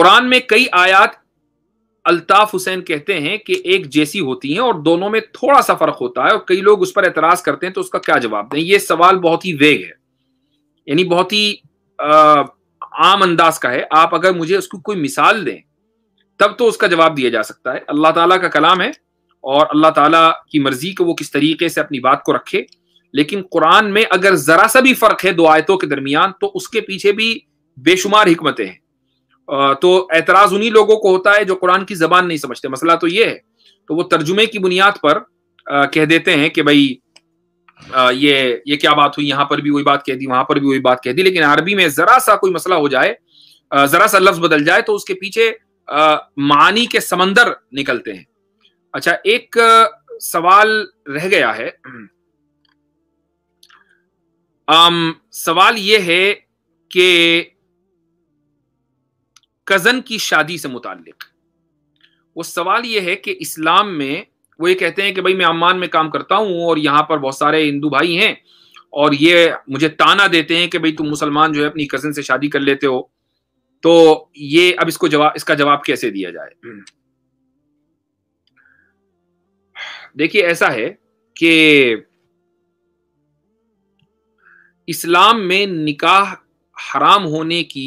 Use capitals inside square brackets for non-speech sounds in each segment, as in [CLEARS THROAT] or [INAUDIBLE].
कुरान में कई आयात अल्ताफ हुसैन कहते हैं कि एक जैसी होती हैं और दोनों में थोड़ा सा फर्क होता है और कई लोग उस पर एतराज करते हैं तो उसका क्या जवाब दें ये सवाल बहुत ही वेग है यानी बहुत ही आम अंदाज का है आप अगर मुझे उसको कोई मिसाल दें तब तो उसका जवाब दिया जा सकता है अल्लाह ताला का कलाम है और अल्लाह ताला की मर्जी को वो किस तरीके से अपनी बात को रखे लेकिन कुरान में अगर जरा सा भी फर्क है दो आयतों के दरमियान तो उसके पीछे भी बेशुमार हमतें हैं तो एतराज उन्हीं लोगों को होता है जो कुरान की जबान नहीं समझते मसला तो ये है तो वो तर्जुमे की बुनियाद पर आ, कह देते हैं कि भाई आ, ये ये क्या बात हुई यहाँ पर भी वही बात कह दी वहां पर भी वही बात कह दी लेकिन अरबी में जरा सा कोई मसला हो जाए जरा सा लफ्ज बदल जाए तो उसके पीछे मानी के समंदर निकलते हैं अच्छा एक सवाल रह गया है आम, सवाल ये है कि कज़न की शादी से मुतालिक वो सवाल ये है कि इस्लाम में वो ये कहते हैं कि भाई मैं अम्मान में काम करता हूँ और यहाँ पर बहुत सारे हिंदू भाई हैं और ये मुझे ताना देते हैं कि भाई तुम मुसलमान जो है अपनी कज़न से शादी कर लेते हो तो ये अब इसको जवाब इसका जवाब कैसे दिया जाए देखिए ऐसा है कि इस्लाम में निकाह हराम होने की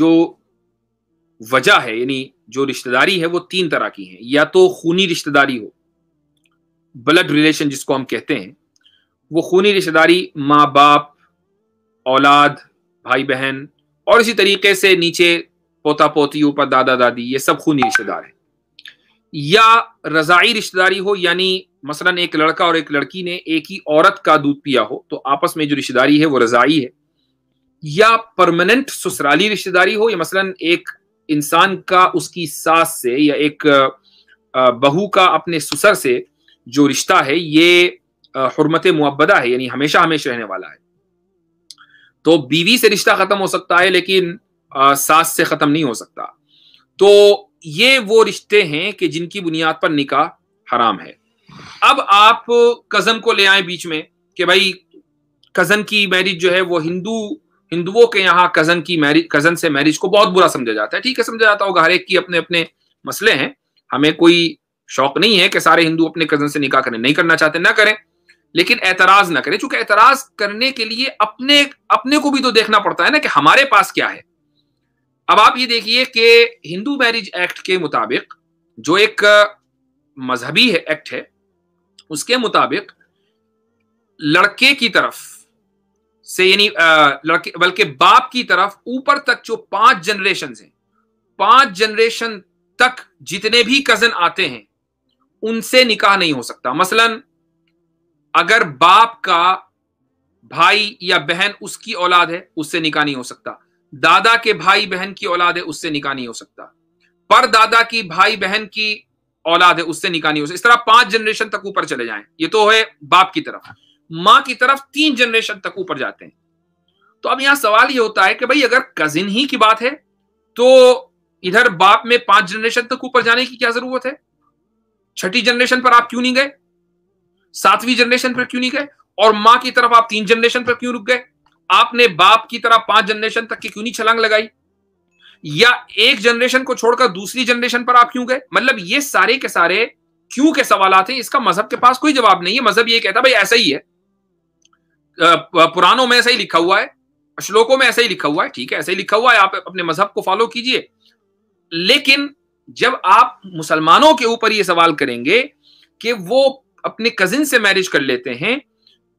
जो वजह है यानी जो रिश्तेदारी है वो तीन तरह की है या तो खूनी रिश्तेदारी हो ब्लड रिलेशन जिसको हम कहते हैं वो खूनी रिश्तेदारी माँ बाप औलाद भाई बहन और इसी तरीके से नीचे पोता पोती ऊपर दादा दादी ये सब खूनी रिश्तेदार हैं या रजाई रिश्तेदारी हो यानी मसलन एक लड़का और एक लड़की ने एक ही औरत का दूध पिया हो तो आपस में जो रिश्तेदारी है वो रजाई है या परमानेंट ससुराली रिश्तेदारी हो या मसलन एक इंसान का उसकी सास से या एक बहू का अपने सुसर से जो रिश्ता है ये हरमत मुआबदा है यानी हमेशा हमेशा रहने वाला है तो बीवी से रिश्ता खत्म हो सकता है लेकिन सास से खत्म नहीं हो सकता तो ये वो रिश्ते हैं कि जिनकी बुनियाद पर निकाह हराम है अब आप कजन को ले आए बीच में कि भाई कजन की मैरिज जो है वो हिंदू हिंदुओं के यहाँ कजन की मैरिज कजन से मैरिज को बहुत बुरा समझा जाता है ठीक है समझा जाता होगा हर एक की अपने अपने मसले हैं हमें कोई शौक नहीं है कि सारे हिंदू अपने कजन से निकाह करें नहीं करना चाहते ना करें लेकिन एतराज ना करें चूंकि एतराज करने के लिए अपने अपने को भी तो देखना पड़ता है ना कि हमारे पास क्या है अब आप ये देखिए कि हिंदू मैरिज एक्ट के मुताबिक जो एक मजहबी है एक्ट है उसके मुताबिक लड़के की तरफ से यानी लड़के बल्कि बाप की तरफ ऊपर तक जो पांच जनरेशन हैं पांच जनरेशन तक जितने भी कजन आते हैं उनसे निकाह नहीं हो सकता मसलन अगर बाप का भाई या बहन उसकी औलाद है उससे निकाह नहीं हो सकता दादा के भाई बहन की औलाद है उससे निकाह नहीं हो सकता पर दादा की भाई बहन की औलाद है उससे निकाह नहीं हो सकता इस तरह पांच जनरेशन तक ऊपर चले जाएं ये तो है बाप की तरफ माँ की तरफ तीन जनरेशन तक ऊपर जाते हैं तो अब यहां सवाल ये होता है कि भाई अगर कजिन ही की बात है तो इधर बाप में पांच जनरेशन तक ऊपर जाने की क्या जरूरत है छठी जनरेशन पर आप क्यों नहीं गए सातवीं जनरेशन पर क्यों नहीं गए और मां की तरफ आप तीन जनरेशन पर क्यों रुक गए आपने बाप की तरफ पांच जनरेशन तक की क्यों नहीं छलांग लगाई या एक जनरेशन को छोड़कर दूसरी जनरेशन पर आप क्यों गए मतलब ये सारे के सारे क्यों के सवाल हैं इसका मजहब के पास कोई जवाब नहीं है मजहब ये कहता भाई ऐसा ही है पुरानों में ऐसा ही लिखा हुआ है श्लोकों में ऐसा ही लिखा हुआ है ठीक है ऐसा ही लिखा हुआ है आप अपने मजहब को फॉलो कीजिए लेकिन जब आप मुसलमानों के ऊपर ये सवाल करेंगे कि वो अपने कजिन से मैरिज कर लेते हैं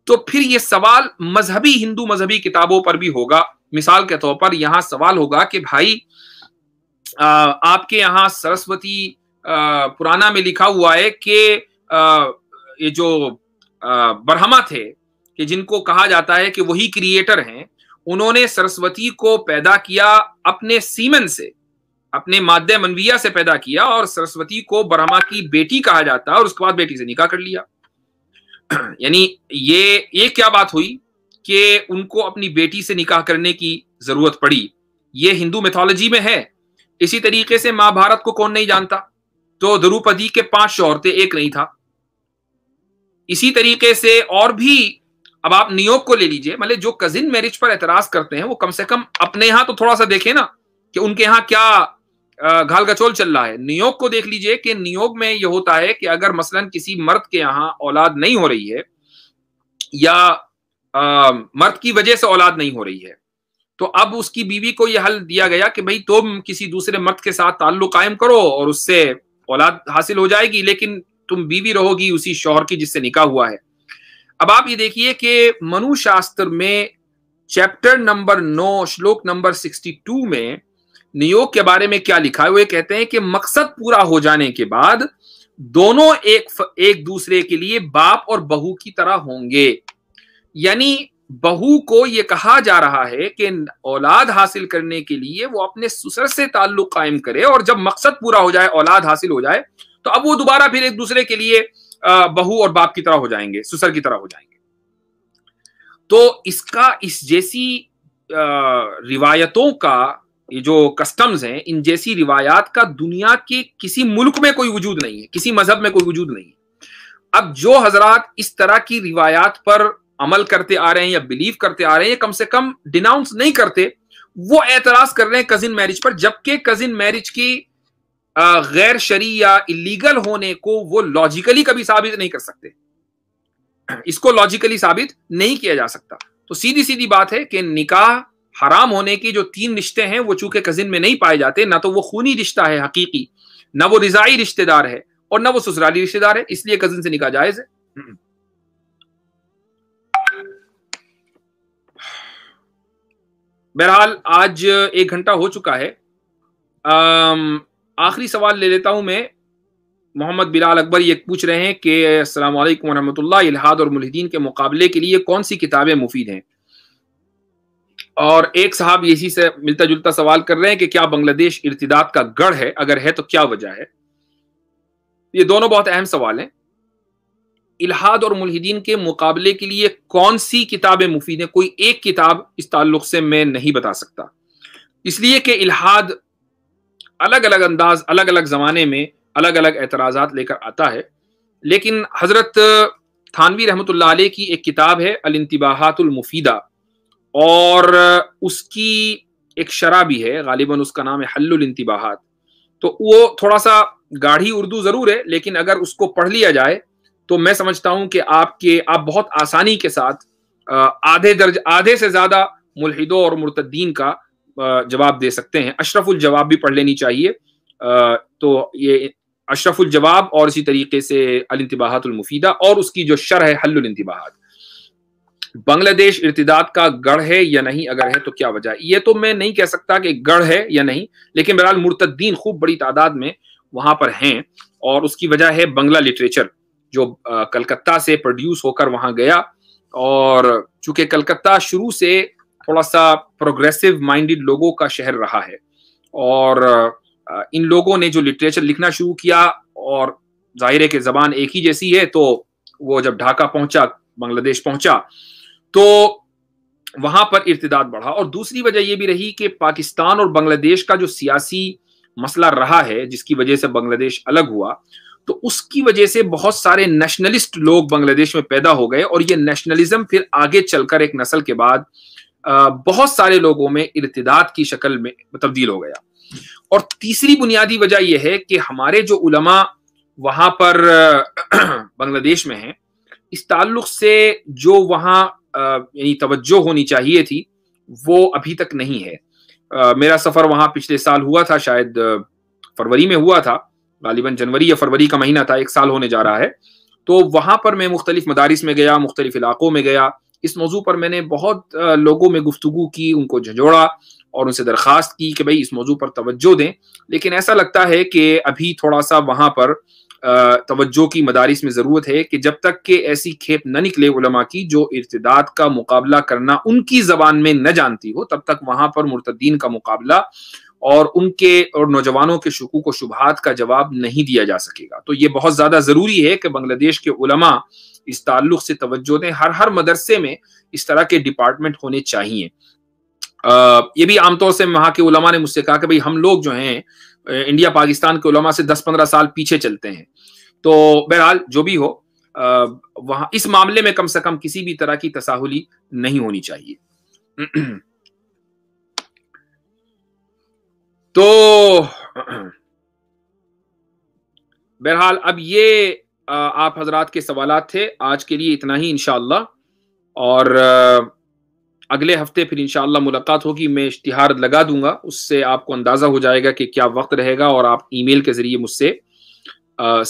तो फिर ये सवाल मजहबी हिंदू मजहबी किताबों पर भी होगा मिसाल के तौर पर यहां सवाल होगा कि भाई आ, आपके यहाँ सरस्वती पुराना में लिखा हुआ है कि ये जो ब्रह्मा थे कि जिनको कहा जाता है कि वही क्रिएटर हैं उन्होंने सरस्वती को पैदा किया अपने सीमन से अपने माध्य मनविया से पैदा किया और सरस्वती को ब्रह्मा की बेटी कहा जाता है और उसके बाद बेटी से निकाह कर लिया [CLEARS THROAT] यानी ये ये क्या बात हुई कि उनको अपनी बेटी से निकाह करने की जरूरत पड़ी ये हिंदू मिथोलॉजी में है इसी तरीके से महाभारत को कौन नहीं जानता तो द्रुपदी के पांच शौहरते एक नहीं था इसी तरीके से और भी अब आप नियोग को ले लीजिए मतलब जो कजिन मैरिज पर एतराज करते हैं वो कम से कम अपने यहाँ तो थोड़ा सा देखे ना कि उनके यहाँ क्या घाल गचोल चल रहा है नियोग को देख लीजिए कि नियोग में ये होता है कि अगर मसलन किसी मर्द के यहाँ औलाद नहीं हो रही है या आ, मर्द की वजह से औलाद नहीं हो रही है तो अब उसकी बीवी को यह हल दिया गया कि भाई तुम किसी दूसरे मर्द के साथ ताल्लुक कायम करो और उससे औलाद हासिल हो जाएगी लेकिन तुम बीवी रहोगी उसी शोहर की जिससे निकाह हुआ है अब आप ये देखिए कि मनु शास्त्र में चैप्टर नंबर नौ श्लोक नंबर सिक्सटी टू में नियोग के बारे में क्या लिखा है वो ये कहते हैं कि मकसद पूरा हो जाने के बाद दोनों एक एक दूसरे के लिए बाप और बहू की तरह होंगे यानी बहू को यह कहा जा रहा है कि औलाद हासिल करने के लिए वो अपने सुसर से ताल्लुक कायम करे और जब मकसद पूरा हो जाए औलाद हासिल हो जाए तो अब वो दोबारा फिर एक दूसरे के लिए बहू और बाप की तरह हो जाएंगे सुसर की तरह हो जाएंगे तो इसका इस जैसी रिवायतों का ये जो कस्टम्स हैं इन जैसी रिवायात का दुनिया के किसी मुल्क में कोई वजूद नहीं है किसी मजहब में कोई वजूद नहीं है अब जो हजरात इस तरह की रिवायात पर अमल करते आ रहे हैं या बिलीव करते आ रहे हैं कम से कम डिनाउंस नहीं करते वो एतराज कर रहे हैं कजिन मैरिज पर जबकि कजिन मैरिज की गैर शरी या इलीगल होने को वो लॉजिकली कभी साबित नहीं कर सकते इसको लॉजिकली साबित नहीं किया जा सकता तो सीधी सीधी बात है कि निकाह हराम होने के जो तीन रिश्ते हैं वो चूंकि कजिन में नहीं पाए जाते ना तो वो खूनी रिश्ता है हकीकी ना वो रिजाई रिश्तेदार है और ना वो ससुराली रिश्तेदार है इसलिए कजिन से निकाह जायज है बहरहाल आज एक घंटा हो चुका है आम, आखिरी सवाल ले लेता हूं मैं मोहम्मद बिलाल अकबर ये पूछ रहे हैं कि अस्सलाम वालेकुम इलाहाद और मुलहदीन के मुकाबले के लिए कौन सी किताबें मुफीद हैं और एक साहब इसी से मिलता जुलता सवाल कर रहे हैं कि क्या बांग्लादेश इर्तदाद का गढ़ है अगर है तो क्या वजह है ये दोनों बहुत अहम सवाल हैं इलाहाद और मुलहदीन के मुकाबले के लिए कौन सी किताबें मुफीद हैं कोई एक किताब इस ताल्लुक से मैं नहीं बता सकता इसलिए कि इलाहाद अलग अलग अंदाज अलग अलग जमाने में अलग अलग एतराज़ा लेकर आता है लेकिन हज़रत थानवी रहमत की एक किताब है अलतबाहातुलमफीदा और उसकी एक शरा भी है गालिबा उसका नाम है इंतबाहत तो वो थोड़ा सा गाढ़ी उर्दू ज़रूर है लेकिन अगर उसको पढ़ लिया जाए तो मैं समझता हूँ कि आपके आप बहुत आसानी के साथ आधे दर्ज आधे से ज़्यादा मुलहिदों और मुर्तदीन का जवाब दे सकते हैं अशरफुल जवाब भी पढ़ लेनी चाहिए तो ये अशरफुल जवाब और इसी तरीके से मुफीदा और उसकी जो शर है इंतबाहत बांग्लादेश इर्तदाद का गढ़ है या नहीं अगर है तो क्या वजह ये तो मैं नहीं कह सकता कि गढ़ है या नहीं लेकिन बहरहाल मुर्तद्दीन खूब बड़ी तादाद में वहां पर हैं और उसकी वजह है बंगला लिटरेचर जो कलकत्ता से प्रोड्यूस होकर वहां गया और चूंकि कलकत्ता शुरू से थोड़ा सा प्रोग्रेसिव माइंडेड लोगों का शहर रहा है और इन लोगों ने जो लिटरेचर लिखना शुरू किया और जाहिर है कि जबान एक ही जैसी है तो वो जब ढाका पहुंचा बांग्लादेश पहुंचा तो वहां पर इर्तदाद बढ़ा और दूसरी वजह यह भी रही कि पाकिस्तान और बांग्लादेश का जो सियासी मसला रहा है जिसकी वजह से बांग्लादेश अलग हुआ तो उसकी वजह से बहुत सारे नेशनलिस्ट लोग बांग्लादेश में पैदा हो गए और ये नेशनलिज्म फिर आगे चलकर एक नस्ल के बाद बहुत सारे लोगों में इर्तदाद की शक्ल में तब्दील हो गया और तीसरी बुनियादी वजह यह है कि हमारे जो उलमा वहां पर [CLEARS THROAT] बांग्लादेश में हैं इस ताल्लुक से जो वहाँ यानी तवज्जो होनी चाहिए थी वो अभी तक नहीं है आ, मेरा सफ़र वहाँ पिछले साल हुआ था शायद फरवरी में हुआ था गालिबा जनवरी या फरवरी का महीना था एक साल होने जा रहा है तो वहां पर मैं मुख्तलिफ मदारस में गया मुख्तलिफ इलाक़ों में गया इस मौजू पर मैंने बहुत लोगों में गुफ्तु की उनको झंझोड़ा और उनसे दरख्वास्त की कि भाई इस मौजू पर तवज्जो दें लेकिन ऐसा लगता है कि अभी थोड़ा सा वहाँ पर तवज्जो की मदारिस में ज़रूरत है कि जब तक के ऐसी खेप न निकले उलमा की जो इर्तदाद का मुकाबला करना उनकी ज़बान में न जानती हो तब तक वहां पर मुर्तदीन का मुकाबला और उनके और नौजवानों के शकूक व शुबहत का जवाब नहीं दिया जा सकेगा तो ये बहुत ज़्यादा ज़रूरी है कि बांग्लादेश के उलमा इस ताल्लुक से तवज्जो दें हर हर मदरसे में इस तरह के डिपार्टमेंट होने चाहिए आ, ये भी आमतौर से वहां के उलमा ने मुझसे कहा कि भाई हम लोग जो हैं इंडिया पाकिस्तान के उलमा से दस पंद्रह साल पीछे चलते हैं तो बहरहाल जो भी हो वहां इस मामले में कम से कम किसी भी तरह की तसाहुली नहीं होनी चाहिए [CLEARS THROAT] तो बहरहाल अब ये आप हजरात के सवाल थे आज के लिए इतना ही इनशाला और अगले हफ्ते फिर इनशाला मुलाकात होगी मैं इश्तिहार लगा दूंगा उससे आपको अंदाज़ा हो जाएगा कि क्या वक्त रहेगा और आप ईमेल के ज़रिए मुझसे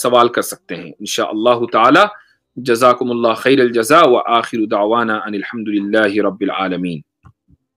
सवाल कर सकते हैं इन शाह तजाकमल्ला खैर जजा व आखिर दावाना अनिलहमदिल्ला रबालमीन